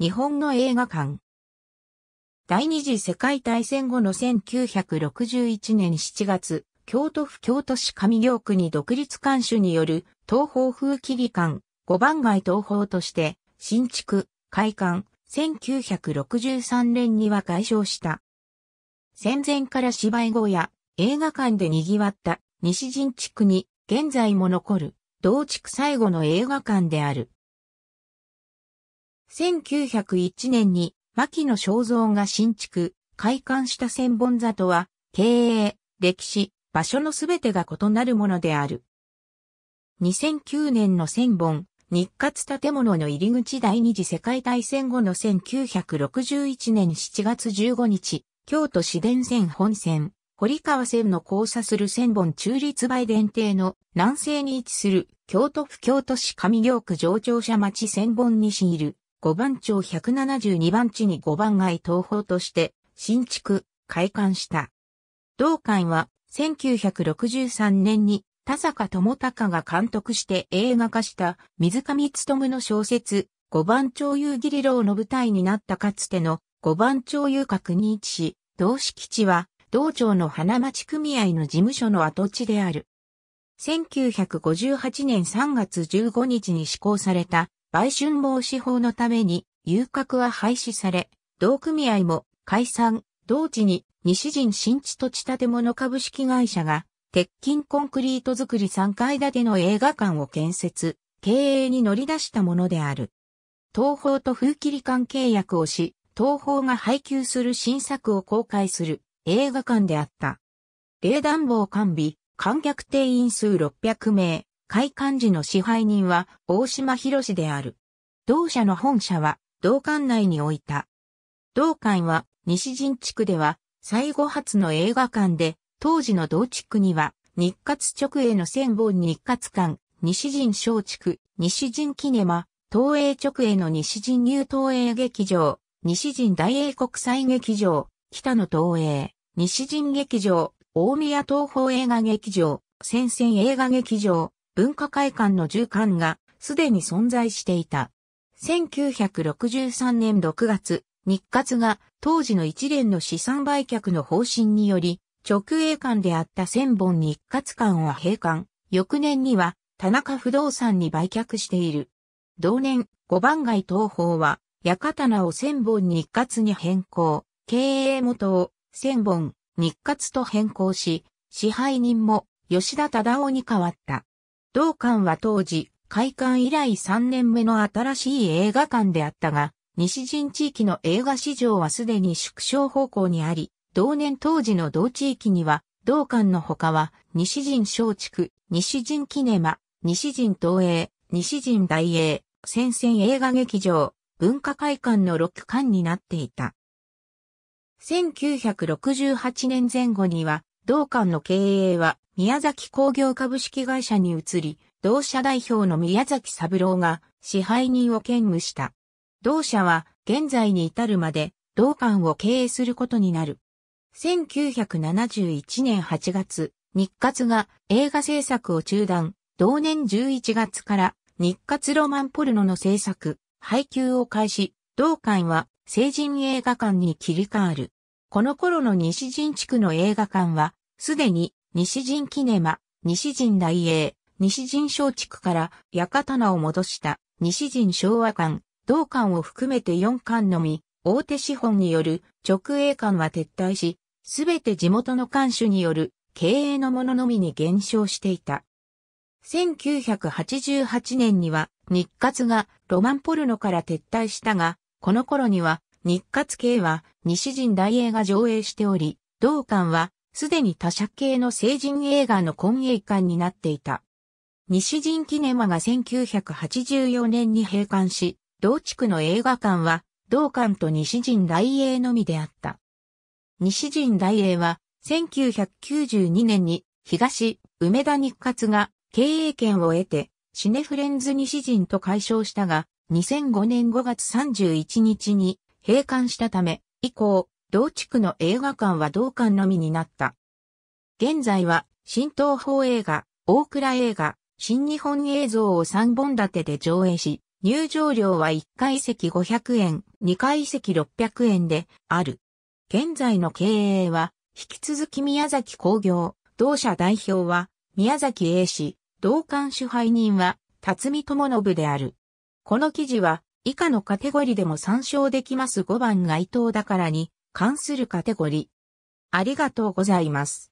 日本の映画館。第二次世界大戦後の1961年7月、京都府京都市上京区に独立監主による東方風紀理館5番街東方として新築、開館、1963年には解消した。戦前から芝居小や映画館で賑わった西陣地区に現在も残る同地区最後の映画館である。1901年に牧野正造が新築、開館した千本座とは、経営、歴史、場所のすべてが異なるものである。2009年の千本、日活建物の入り口第二次世界大戦後の1961年7月15日、京都市電線本線、堀川線の交差する千本中立売電停の南西に位置する京都府京都市上京区上庁舎町千本西いる5番町172番地に5番街東方として新築、開館した。同館は1963年に田坂智隆が監督して映画化した水上努の小説、五番町遊戯理論の舞台になったかつての五番町遊郭に位置し、同敷地は道町の花町組合の事務所の跡地である。1958年3月15日に施行された売春防止法のために、遊郭は廃止され、同組合も解散、同時に西陣新地土地建物株式会社が、鉄筋コンクリート作り3階建ての映画館を建設、経営に乗り出したものである。東宝と風切り館契約をし、東宝が配給する新作を公開する映画館であった。冷暖房完備、観客定員数600名、開館時の支配人は大島博士である。同社の本社は同館内に置いた。同館は西陣地区では最後発の映画館で、当時の同地区には日活直営の千本日活館、西陣小畜、西陣キネマ、東映直営の西陣入東映劇場、西陣大英国際劇場、北野東映、西陣劇場、大宮東宝映画劇場、戦線映画劇場、文化会館の住館がすでに存在していた。1963年6月、日活が当時の一連の資産売却の方針により、直営館であった千本日活館は閉館、翌年には田中不動産に売却している。同年、五番街東宝は、館を千本日活に変更、経営元を千本日活と変更し、支配人も吉田忠夫に変わった。同館は当時、開館以来3年目の新しい映画館であったが、西陣地域の映画市場はすでに縮小方向にあり、同年当時の同地域には、同館の他は、西陣松竹、西陣キネマ、西陣東映、西陣大映、戦線映画劇場、文化会館の6館になっていた。1968年前後には、同館の経営は宮崎工業株式会社に移り、同社代表の宮崎三郎が支配人を兼務した。同社は現在に至るまで同館を経営することになる。1971年8月、日活が映画制作を中断、同年11月から日活ロマンポルノの制作、配給を開始、同館は成人映画館に切り替わる。この頃の西陣地区の映画館はすでに西陣キネマ、西陣大英、西陣小竹から館を戻した西陣昭和館、同館を含めて4館のみ、大手資本による直営館は撤退し、すべて地元の館主による経営のもののみに減少していた。1988年には日活がロマンポルノから撤退したが、この頃には日活系は西陣大映が上映しており、同館はすでに他社系の成人映画の混映館になっていた。西陣キネマが1984年に閉館し、同地区の映画館は、同館と西陣大英のみであった。西陣大英は、1992年に、東、梅田日活が、経営権を得て、シネフレンズ西陣と解消したが、2005年5月31日に、閉館したため、以降、同地区の映画館は同館のみになった。現在は、新東宝映画、大倉映画、新日本映像を3本立てで上映し、入場料は1階席500円、2階席600円である。現在の経営は、引き続き宮崎工業、同社代表は、宮崎英氏、同館支配人は、辰巳智信である。この記事は、以下のカテゴリでも参照できます5番が伊藤だからに、関するカテゴリありがとうございます。